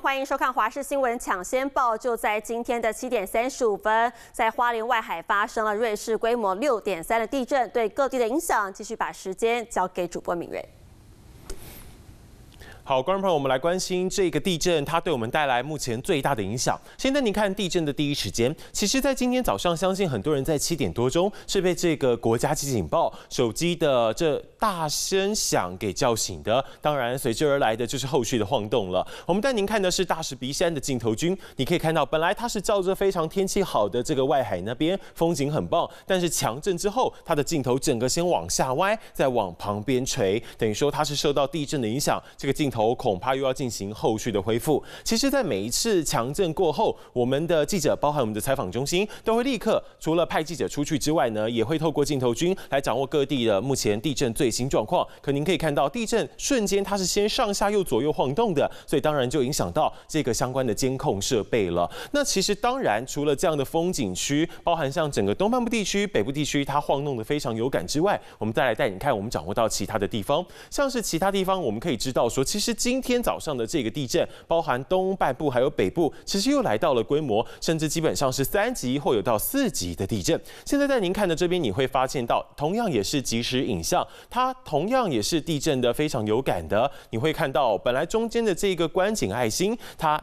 欢迎收看华视新闻抢先报。就在今天的七点三十五分，在花莲外海发生了瑞士规模六点三的地震，对各地的影响，继续把时间交给主播敏锐。好，观众朋友，我们来关心这个地震，它对我们带来目前最大的影响。先带您看地震的第一时间，其实，在今天早上，相信很多人在七点多钟是被这个国家级警报、手机的这大声响给叫醒的。当然，随之而来的就是后续的晃动了。我们带您看的是大石鼻山的镜头君，你可以看到，本来它是照着非常天气好的这个外海那边，风景很棒。但是强震之后，它的镜头整个先往下歪，再往旁边垂，等于说它是受到地震的影响，这个镜。头恐怕又要进行后续的恢复。其实，在每一次强震过后，我们的记者，包含我们的采访中心，都会立刻除了派记者出去之外呢，也会透过镜头君来掌握各地的目前地震最新状况。可您可以看到，地震瞬间它是先上下、右左右晃动的，所以当然就影响到这个相关的监控设备了。那其实当然，除了这样的风景区，包含像整个东半部地区、北部地区，它晃动的非常有感之外，我们再来带你看我们掌握到其他的地方，像是其他地方，我们可以知道说，其实。是今天早上的这个地震，包含东半部还有北部，其实又来到了规模，甚至基本上是三级或有到四级的地震。现在在您看的这边，你会发现到，同样也是即时影像，它同样也是地震的非常有感的。你会看到，本来中间的这个观景爱心，它。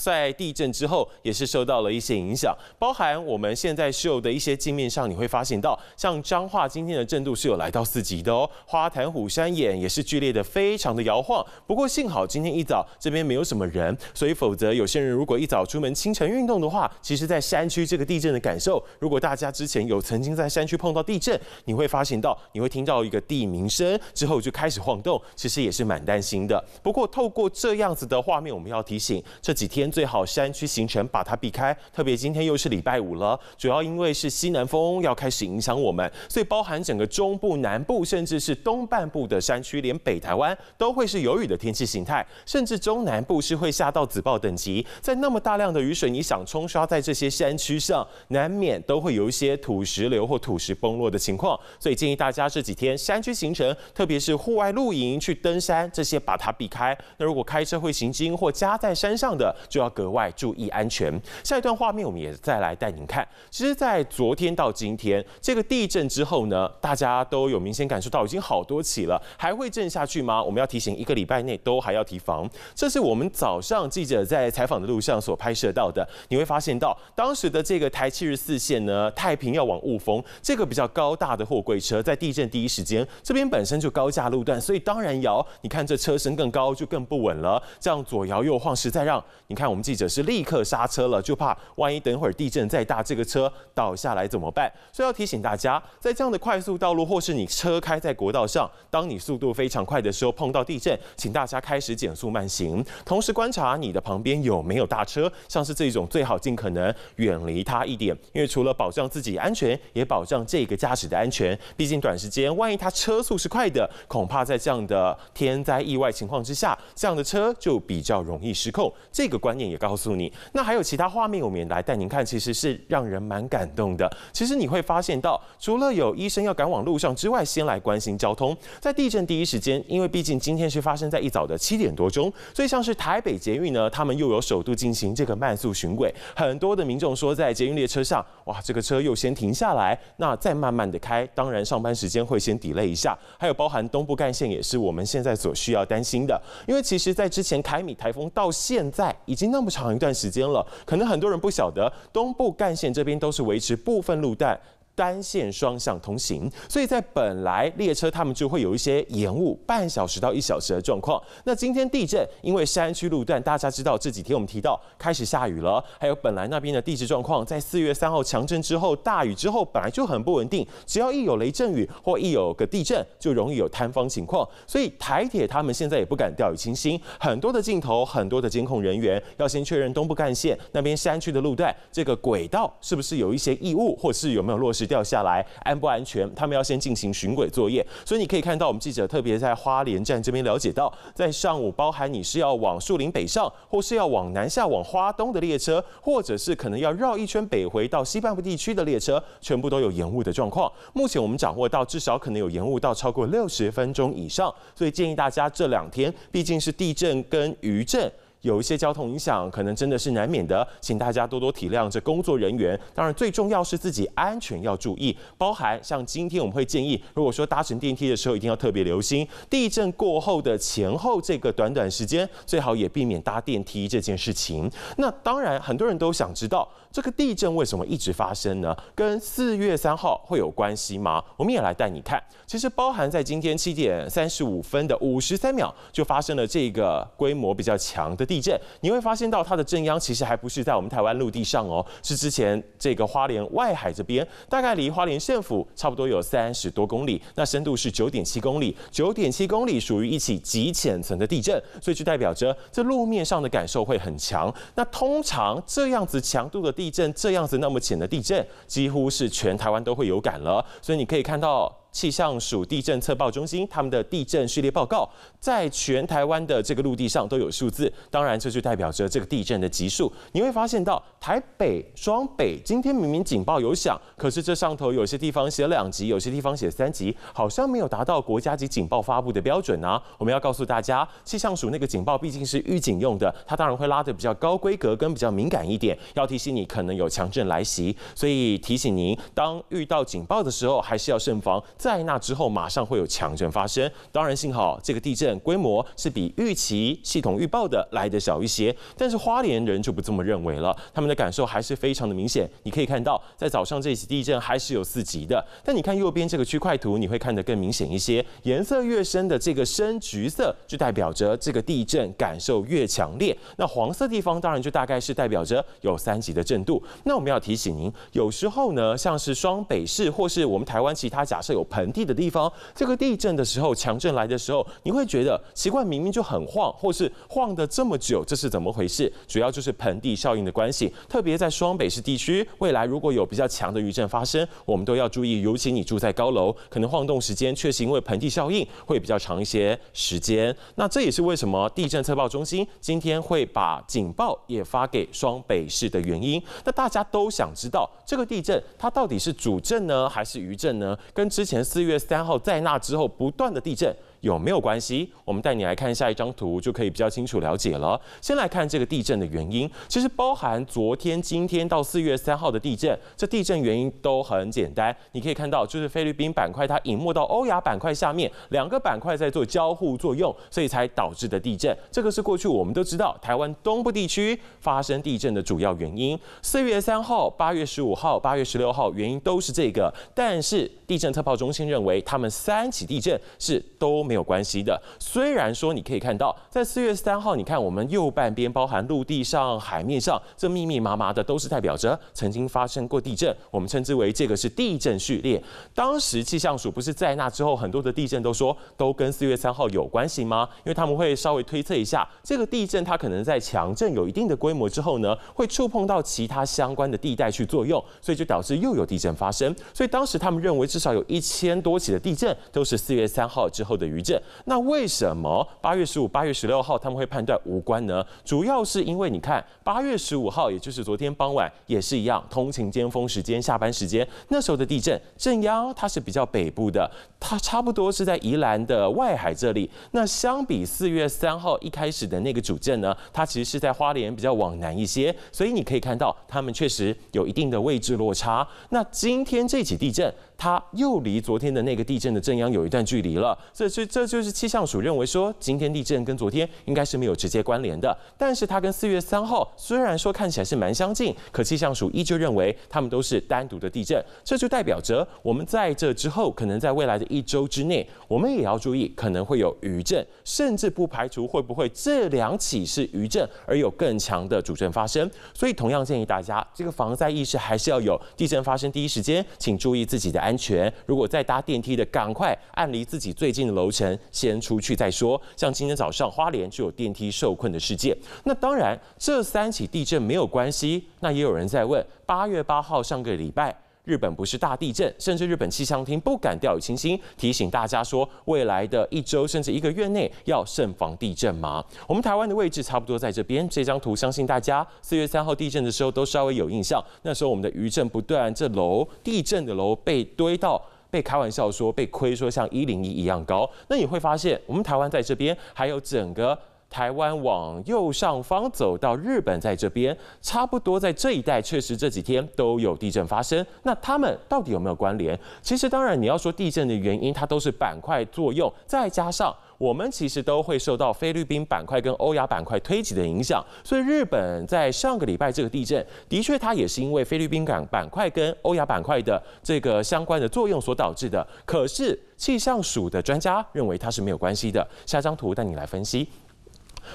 在地震之后，也是受到了一些影响，包含我们现在是有的一些镜面上，你会发现到，像彰化今天的震度是有来到四级的哦，花坛虎山眼也是剧烈的，非常的摇晃。不过幸好今天一早这边没有什么人，所以否则有些人如果一早出门清晨运动的话，其实，在山区这个地震的感受，如果大家之前有曾经在山区碰到地震，你会发现到，你会听到一个地鸣声，之后就开始晃动，其实也是蛮担心的。不过透过这样子的画面，我们要提醒这几天。最好山区行程把它避开，特别今天又是礼拜五了，主要因为是西南风要开始影响我们，所以包含整个中部、南部，甚至是东半部的山区，连北台湾都会是有雨的天气形态，甚至中南部是会下到紫暴等级，在那么大量的雨水，你想冲刷在这些山区上，难免都会有一些土石流或土石崩落的情况，所以建议大家这几天山区行程，特别是户外露营、去登山这些把它避开。那如果开车会行经或加在山上的，就要格外注意安全。下一段画面我们也再来带您看。其实，在昨天到今天这个地震之后呢，大家都有明显感受到，已经好多起了，还会震下去吗？我们要提醒，一个礼拜内都还要提防。这是我们早上记者在采访的录像所拍摄到的。你会发现到当时的这个台七十四线呢，太平要往雾峰，这个比较高大的货柜车在地震第一时间，这边本身就高架路段，所以当然摇。你看这车身更高，就更不稳了，这样左摇右晃，实在让你。看，我们记者是立刻刹车了，就怕万一等会儿地震再大，这个车倒下来怎么办？所以要提醒大家，在这样的快速道路，或是你车开在国道上，当你速度非常快的时候，碰到地震，请大家开始减速慢行，同时观察你的旁边有没有大车，像是这种最好尽可能远离它一点，因为除了保障自己安全，也保障这个驾驶的安全。毕竟短时间，万一它车速是快的，恐怕在这样的天灾意外情况之下，这样的车就比较容易失控。这个关。观念也告诉你，那还有其他画面，我们也来带您看，其实是让人蛮感动的。其实你会发现到，除了有医生要赶往路上之外，先来关心交通。在地震第一时间，因为毕竟今天是发生在一早的七点多钟，所以像是台北捷运呢，他们又有首度进行这个慢速巡轨。很多的民众说，在捷运列车上，哇，这个车又先停下来，那再慢慢的开。当然，上班时间会先抵赖一下。还有包含东部干线，也是我们现在所需要担心的，因为其实在之前凯米台风到现在已。已经那么长一段时间了，可能很多人不晓得，东部干线这边都是维持部分路段。单线双向通行，所以在本来列车他们就会有一些延误半小时到一小时的状况。那今天地震，因为山区路段，大家知道这几天我们提到开始下雨了，还有本来那边的地质状况，在四月三号强震之后，大雨之后本来就很不稳定，只要一有雷阵雨或一有个地震，就容易有塌方情况。所以台铁他们现在也不敢掉以轻心，很多的镜头，很多的监控人员要先确认东部干线那边山区的路段这个轨道是不是有一些异物，或是有没有落实。掉下来安不安全？他们要先进行巡轨作业，所以你可以看到，我们记者特别在花莲站这边了解到，在上午，包含你是要往树林北上，或是要往南下往花东的列车，或者是可能要绕一圈北回到西半部地区的列车，全部都有延误的状况。目前我们掌握到至少可能有延误到超过六十分钟以上，所以建议大家这两天毕竟是地震跟余震。有一些交通影响，可能真的是难免的，请大家多多体谅这工作人员。当然，最重要是自己安全要注意，包含像今天我们会建议，如果说搭乘电梯的时候一定要特别留心。地震过后的前后这个短短时间，最好也避免搭电梯这件事情。那当然，很多人都想知道。这个地震为什么一直发生呢？跟四月三号会有关系吗？我们也来带你看，其实包含在今天七点三十五分的五十三秒就发生了这个规模比较强的地震。你会发现到它的震央其实还不是在我们台湾陆地上哦，是之前这个花莲外海这边，大概离花莲县府差不多有三十多公里，那深度是九点七公里，九点七公里属于一起极浅层的地震，所以就代表着这路面上的感受会很强。那通常这样子强度的。地震这样子那么浅的地震，几乎是全台湾都会有感了。所以你可以看到。气象署地震测报中心他们的地震序列报告，在全台湾的这个陆地上都有数字，当然这就代表着这个地震的级数。你会发现到台北、双北今天明明警报有响，可是这上头有些地方写两级，有些地方写三级，好像没有达到国家级警报发布的标准啊。我们要告诉大家，气象署那个警报毕竟是预警用的，它当然会拉得比较高规格跟比较敏感一点，要提醒你可能有强震来袭。所以提醒您，当遇到警报的时候，还是要慎防。在那之后，马上会有强震发生。当然，幸好这个地震规模是比预期系统预报的来的小一些。但是花莲人就不这么认为了，他们的感受还是非常的明显。你可以看到，在早上这起地震还是有四级的。但你看右边这个区块图，你会看得更明显一些。颜色越深的这个深橘色，就代表着这个地震感受越强烈。那黄色地方当然就大概是代表着有三级的震度。那我们要提醒您，有时候呢，像是双北市或是我们台湾其他假设有盆地的地方，这个地震的时候强震来的时候，你会觉得奇怪，明明就很晃，或是晃的这么久，这是怎么回事？主要就是盆地效应的关系，特别在双北市地区，未来如果有比较强的余震发生，我们都要注意，尤其你住在高楼，可能晃动时间却是因为盆地效应会比较长一些时间。那这也是为什么地震测报中心今天会把警报也发给双北市的原因。那大家都想知道，这个地震它到底是主震呢，还是余震呢？跟之前四月三号，在那之后不断的地震有没有关系？我们带你来看下一张图，就可以比较清楚了解了。先来看这个地震的原因，其实包含昨天、今天到四月三号的地震，这地震原因都很简单。你可以看到，就是菲律宾板块它隐没到欧亚板块下面，两个板块在做交互作用，所以才导致的地震。这个是过去我们都知道，台湾东部地区发生地震的主要原因。四月三号、八月十五号、八月十六号，原因都是这个，但是。地震测报中心认为，他们三起地震是都没有关系的。虽然说，你可以看到，在四月三号，你看我们右半边，包含陆地上海面上，这密密麻麻的都是代表着曾经发生过地震。我们称之为这个是地震序列。当时气象署不是在那之后，很多的地震都说都跟四月三号有关系吗？因为他们会稍微推测一下，这个地震它可能在强震有一定的规模之后呢，会触碰到其他相关的地带去作用，所以就导致又有地震发生。所以当时他们认为是。至少有一千多起的地震都是四月三号之后的余震。那为什么八月十五、八月十六号他们会判断无关呢？主要是因为你看，八月十五号，也就是昨天傍晚，也是一样，通勤尖峰时间、下班时间，那时候的地震震央它是比较北部的，它差不多是在宜兰的外海这里。那相比四月三号一开始的那个主震呢，它其实是在花莲比较往南一些，所以你可以看到它们确实有一定的位置落差。那今天这起地震，它又离昨天的那个地震的震央有一段距离了，这这这就是气象署认为说今天地震跟昨天应该是没有直接关联的，但是它跟四月三号虽然说看起来是蛮相近，可气象署依旧认为它们都是单独的地震，这就代表着我们在这之后，可能在未来的一周之内，我们也要注意可能会有余震，甚至不排除会不会这两起是余震而有更强的主震发生，所以同样建议大家这个防灾意识还是要有，地震发生第一时间请注意自己的安全。如果在搭电梯的，赶快按离自己最近的楼层先出去再说。像今天早上花莲就有电梯受困的事件。那当然，这三起地震没有关系。那也有人在问，八月八号上个礼拜。日本不是大地震，甚至日本气象厅不敢掉以轻心，提醒大家说，未来的一周甚至一个月内要慎防地震吗？我们台湾的位置差不多在这边，这张图相信大家四月三号地震的时候都稍微有印象，那时候我们的余震不断，这楼地震的楼被堆到，被开玩笑说被亏说像一零一一样高。那你会发现，我们台湾在这边，还有整个。台湾往右上方走到日本，在这边差不多在这一带，确实这几天都有地震发生。那他们到底有没有关联？其实，当然你要说地震的原因，它都是板块作用，再加上我们其实都会受到菲律宾板块跟欧亚板块推挤的影响。所以，日本在上个礼拜这个地震，的确它也是因为菲律宾板板块跟欧亚板块的这个相关的作用所导致的。可是气象署的专家认为它是没有关系的。下张图带你来分析。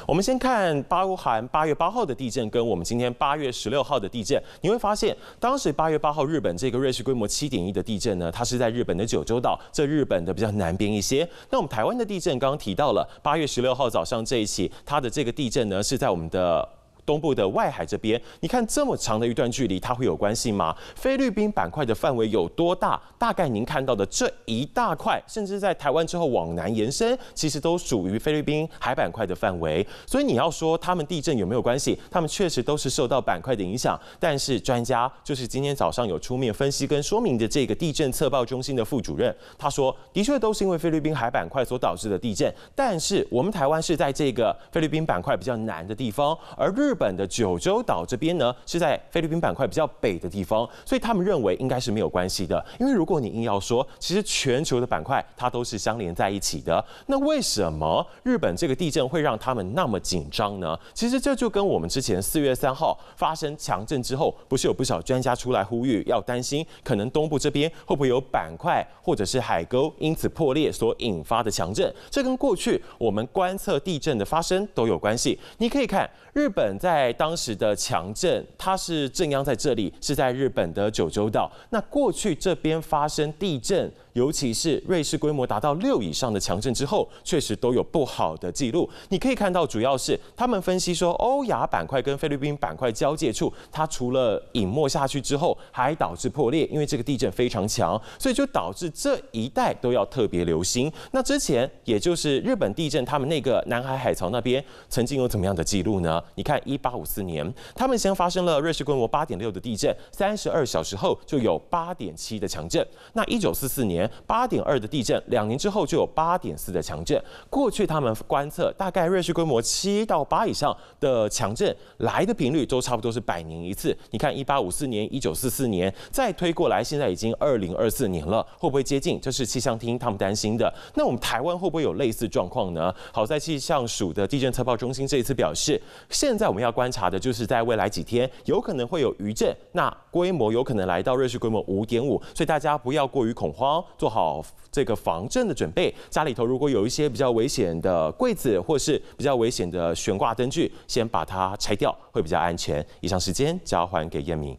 我们先看包含八月八号的地震，跟我们今天八月十六号的地震，你会发现，当时八月八号日本这个瑞士规模七点一的地震呢，它是在日本的九州岛，这日本的比较南边一些。那我们台湾的地震刚刚提到了，八月十六号早上这一起，它的这个地震呢是在我们的。东部的外海这边，你看这么长的一段距离，它会有关系吗？菲律宾板块的范围有多大？大概您看到的这一大块，甚至在台湾之后往南延伸，其实都属于菲律宾海板块的范围。所以你要说他们地震有没有关系？他们确实都是受到板块的影响。但是专家就是今天早上有出面分析跟说明的这个地震测报中心的副主任，他说的确都是因为菲律宾海板块所导致的地震。但是我们台湾是在这个菲律宾板块比较南的地方，而日日本的九州岛这边呢，是在菲律宾板块比较北的地方，所以他们认为应该是没有关系的。因为如果你硬要说，其实全球的板块它都是相连在一起的，那为什么日本这个地震会让他们那么紧张呢？其实这就跟我们之前四月三号发生强震之后，不是有不少专家出来呼吁要担心，可能东部这边会不会有板块或者是海沟因此破裂所引发的强震？这跟过去我们观测地震的发生都有关系。你可以看日本。在当时的强震，它是震央在这里，是在日本的九州岛。那过去这边发生地震，尤其是瑞士规模达到六以上的强震之后，确实都有不好的记录。你可以看到，主要是他们分析说，欧亚板块跟菲律宾板块交界处，它除了隐没下去之后，还导致破裂，因为这个地震非常强，所以就导致这一带都要特别留心。那之前，也就是日本地震，他们那个南海海槽那边，曾经有怎么样的记录呢？你看一。一八五四年，他们先发生了瑞士规模八点六的地震，三十二小时后就有八点七的强震。那一九四四年八点二的地震，两年之后就有八点四的强震。过去他们观测，大概瑞士规模七到八以上的强震来的频率都差不多是百年一次。你看一八五四年、一九四四年，再推过来，现在已经二零二四年了，会不会接近？这是气象厅他们担心的。那我们台湾会不会有类似状况呢？好在气象署的地震测报中心这一次表示，现在我们要。要观察的就是在未来几天有可能会有余震，那规模有可能来到瑞士规模五点五，所以大家不要过于恐慌，做好这个防震的准备。家里头如果有一些比较危险的柜子或是比较危险的悬挂灯具，先把它拆掉会比较安全。以上时间交还给叶明。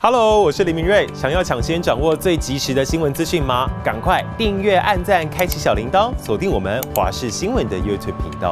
Hello，我是李明瑞。想要抢先掌握最及时的新闻资讯吗？赶快订阅、按赞、开启小铃铛，锁定我们华视新闻的 YouTube 频道。